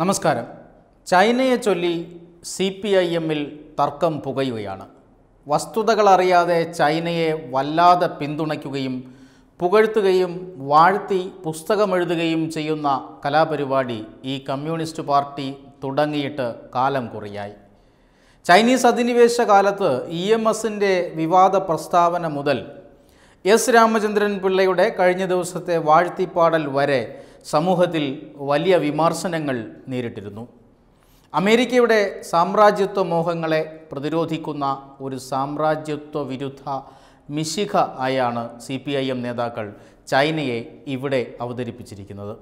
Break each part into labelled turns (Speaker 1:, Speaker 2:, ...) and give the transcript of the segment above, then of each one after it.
Speaker 1: നമസ്കാരം ചൈനയെ ചൊല്ലി സി പി ഐ എമ്മിൽ തർക്കം പുകയുകയാണ് വസ്തുതകൾ അറിയാതെ ചൈനയെ വല്ലാതെ പിന്തുണയ്ക്കുകയും പുകഴ്ത്തുകയും വാഴ്ത്തി പുസ്തകമെഴുതുകയും ചെയ്യുന്ന കലാപരിപാടി ഈ കമ്മ്യൂണിസ്റ്റ് പാർട്ടി തുടങ്ങിയിട്ട് കാലം കുറിയായി ചൈനീസ് അധിനിവേശ കാലത്ത് ഇ എം എസിൻ്റെ വിവാദ പ്രസ്താവന മുതൽ എസ് രാമചന്ദ്രൻ പിള്ളയുടെ കഴിഞ്ഞ ദിവസത്തെ വാഴ്ത്തിപ്പാടൽ വരെ സമൂഹത്തിൽ വലിയ വിമർശനങ്ങൾ നേരിട്ടിരുന്നു അമേരിക്കയുടെ സാമ്രാജ്യത്വ മോഹങ്ങളെ പ്രതിരോധിക്കുന്ന ഒരു സാമ്രാജ്യത്വ വിരുദ്ധ മിശിഖ ആയാണ് സി പി ഐ എം നേതാക്കൾ ചൈനയെ ഇവിടെ അവതരിപ്പിച്ചിരിക്കുന്നത്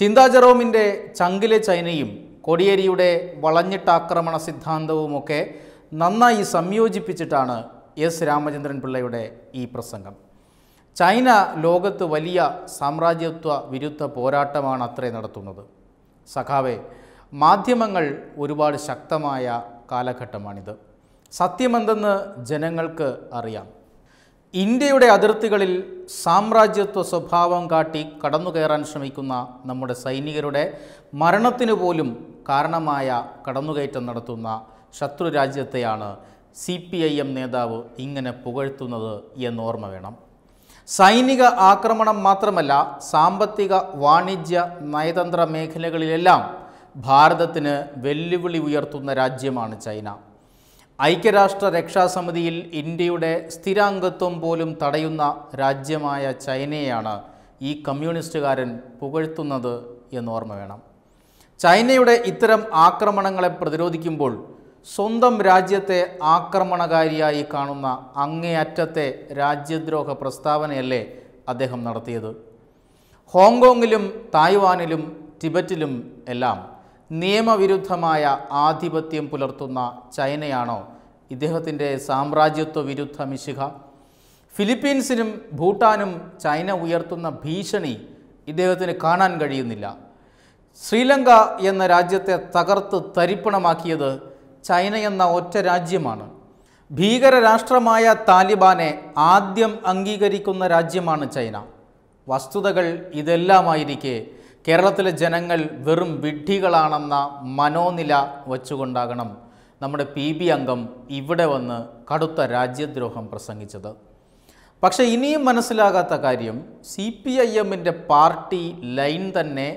Speaker 1: ചിന്താ ജെറോമിൻ്റെ ചങ്കിലെ ചൈനയും കൊടിയേരിയുടെ വളഞ്ഞിട്ടാക്രമണ സിദ്ധാന്തവുമൊക്കെ നന്നായി സംയോജിപ്പിച്ചിട്ടാണ് എസ് രാമചന്ദ്രൻ പിള്ളയുടെ ഈ പ്രസംഗം ചൈന ലോകത്ത് വലിയ സാമ്രാജ്യത്വ വിരുദ്ധ പോരാട്ടമാണ് അത്രേ നടത്തുന്നത് സഖാവെ മാധ്യമങ്ങൾ ഒരുപാട് ശക്തമായ കാലഘട്ടമാണിത് സത്യമെന്തെന്ന് ജനങ്ങൾക്ക് അറിയാം ഇന്ത്യയുടെ അതിർത്തികളിൽ സാമ്രാജ്യത്വ സ്വഭാവം കാട്ടി കടന്നു കയറാൻ ശ്രമിക്കുന്ന നമ്മുടെ സൈനികരുടെ മരണത്തിനു പോലും കാരണമായ കടന്നുകയറ്റം നടത്തുന്ന ശത്രു രാജ്യത്തെയാണ് സി പി ഐ എം നേതാവ് ഇങ്ങനെ പുകഴ്ത്തുന്നത് എന്നോർമ്മ വേണം സൈനിക ആക്രമണം മാത്രമല്ല സാമ്പത്തിക വാണിജ്യ നയതന്ത്ര മേഖലകളിലെല്ലാം ഭാരതത്തിന് വെല്ലുവിളി ഉയർത്തുന്ന രാജ്യമാണ് ചൈന ഐക്യരാഷ്ട്ര രക്ഷാസമിതിയിൽ ഇന്ത്യയുടെ സ്ഥിരാംഗത്വം പോലും തടയുന്ന രാജ്യമായ ചൈനയെയാണ് ഈ കമ്മ്യൂണിസ്റ്റുകാരൻ പുകഴ്ത്തുന്നത് ഓർമ്മ വേണം ചൈനയുടെ ഇത്തരം ആക്രമണങ്ങളെ പ്രതിരോധിക്കുമ്പോൾ സ്വന്തം രാജ്യത്തെ ആക്രമണകാരിയായി കാണുന്ന അങ്ങേയറ്റത്തെ രാജ്യദ്രോഹ പ്രസ്താവനയല്ലേ അദ്ദേഹം നടത്തിയത് ഹോങ്കോങ്ങിലും തായ്വാനിലും ടിബറ്റിലും എല്ലാം നിയമവിരുദ്ധമായ ആധിപത്യം പുലർത്തുന്ന ചൈനയാണോ ഇദ്ദേഹത്തിൻ്റെ സാമ്രാജ്യത്വ വിരുദ്ധ മിശിക ഫിലിപ്പീൻസിനും ഭൂട്ടാനും ചൈന ഉയർത്തുന്ന ഭീഷണി ഇദ്ദേഹത്തിന് കാണാൻ കഴിയുന്നില്ല ശ്രീലങ്ക എന്ന രാജ്യത്തെ തകർത്ത് തരിപ്പണമാക്കിയത് ചൈന എന്ന ഒറ്റ രാജ്യമാണ് ഭീകര രാഷ്ട്രമായ താലിബാനെ ആദ്യം അംഗീകരിക്കുന്ന രാജ്യമാണ് ചൈന വസ്തുതകൾ ഇതെല്ലാമായിരിക്കെ കേരളത്തിലെ ജനങ്ങൾ വെറും വിഡ്ഢികളാണെന്ന മനോനില വച്ചുകൊണ്ടാകണം നമ്മുടെ പി ബി അംഗം ഇവിടെ വന്ന് കടുത്ത രാജ്യദ്രോഹം പ്രസംഗിച്ചത് പക്ഷേ ഇനിയും മനസ്സിലാകാത്ത കാര്യം സി പി ഐ എമ്മിൻ്റെ പാർട്ടി ലൈൻ തന്നെ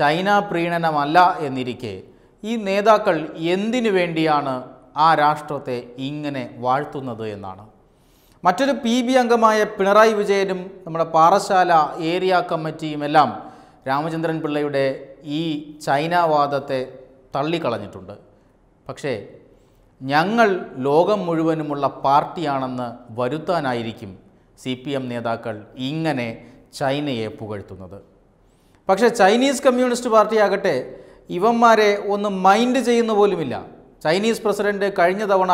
Speaker 1: ചൈന പ്രീണനമല്ല എന്നിരിക്കെ ഈ നേതാക്കൾ എന്തിനു വേണ്ടിയാണ് ആ രാഷ്ട്രത്തെ ഇങ്ങനെ വാഴ്ത്തുന്നത് എന്നാണ് മറ്റൊരു പി ബി അംഗമായ പിണറായി വിജയനും നമ്മുടെ പാറശാല ഏരിയ കമ്മിറ്റിയും എല്ലാം രാമചന്ദ്രൻ പിള്ളയുടെ ഈ ചൈനാവാദത്തെ തള്ളിക്കളഞ്ഞിട്ടുണ്ട് പക്ഷേ ഞങ്ങൾ ലോകം മുഴുവനുമുള്ള പാർട്ടിയാണെന്ന് വരുത്താനായിരിക്കും സി പി എം നേതാക്കൾ ഇങ്ങനെ ചൈനയെ പുകഴ്ത്തുന്നത് പക്ഷേ ചൈനീസ് കമ്മ്യൂണിസ്റ്റ് പാർട്ടിയാകട്ടെ ഇവന്മാരെ ഒന്ന് മൈൻഡ് ചെയ്യുന്ന പോലുമില്ല ചൈനീസ് പ്രസിഡന്റ് കഴിഞ്ഞ തവണ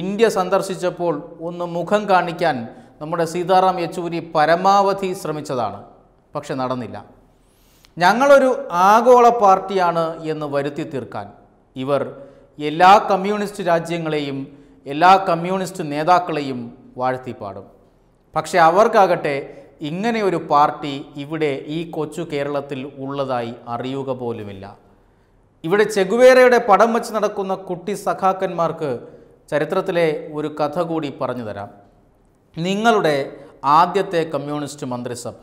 Speaker 1: ഇന്ത്യ സന്ദർശിച്ചപ്പോൾ ഒന്ന് മുഖം കാണിക്കാൻ നമ്മുടെ സീതാറാം യെച്ചൂരി പരമാവധി ശ്രമിച്ചതാണ് പക്ഷെ നടന്നില്ല ഞങ്ങളൊരു ആഗോള പാർട്ടിയാണ് എന്ന് വരുത്തി തീർക്കാൻ ഇവർ എല്ലാ കമ്മ്യൂണിസ്റ്റ് രാജ്യങ്ങളെയും എല്ലാ കമ്മ്യൂണിസ്റ്റ് നേതാക്കളെയും വാഴ്ത്തിപ്പാടും പക്ഷെ അവർക്കാകട്ടെ ഇങ്ങനെയൊരു ഒരു പാർട്ടി ഇവിടെ ഈ കൊച്ചു കേരളത്തിൽ ഉള്ളതായി അറിയുക പോലുമില്ല ഇവിടെ ചെഗുവേരയുടെ പടം വച്ച് നടക്കുന്ന കുട്ടി സഖാക്കന്മാർക്ക് ചരിത്രത്തിലെ ഒരു കഥ കൂടി പറഞ്ഞു തരാം നിങ്ങളുടെ ആദ്യത്തെ കമ്മ്യൂണിസ്റ്റ് മന്ത്രിസഭ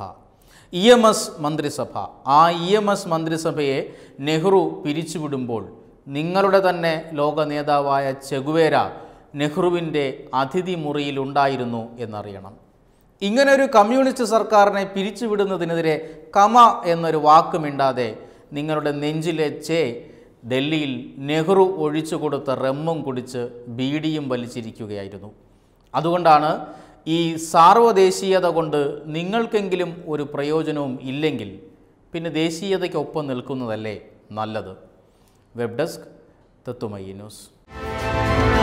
Speaker 1: ഇ എം എസ് മന്ത്രിസഭ ആ ഇ എം എസ് മന്ത്രിസഭയെ നെഹ്റു പിരിച്ചുവിടുമ്പോൾ നിങ്ങളുടെ തന്നെ ലോക നേതാവായ ചെഗുവേര നെഹ്റുവിൻ്റെ അതിഥി മുറിയിലുണ്ടായിരുന്നു എന്നറിയണം ഇങ്ങനൊരു കമ്മ്യൂണിസ്റ്റ് സർക്കാരിനെ പിരിച്ചുവിടുന്നതിനെതിരെ കമ എന്നൊരു വാക്ക് മിണ്ടാതെ നിങ്ങളുടെ നെഞ്ചിലെ ചേ ഡൽഹിയിൽ നെഹ്റു ഒഴിച്ചു കൊടുത്ത റമ്മും കുടിച്ച് ബീഡിയും വലിച്ചിരിക്കുകയായിരുന്നു അതുകൊണ്ടാണ് ഈ സാർവദേശീയത കൊണ്ട് നിങ്ങൾക്കെങ്കിലും ഒരു പ്രയോജനവും ഇല്ലെങ്കിൽ പിന്നെ ദേശീയതയ്ക്കൊപ്പം നിൽക്കുന്നതല്ലേ നല്ലത് വെബ് ഡെസ്ക് തത്തുമയ്യ ന്യൂസ്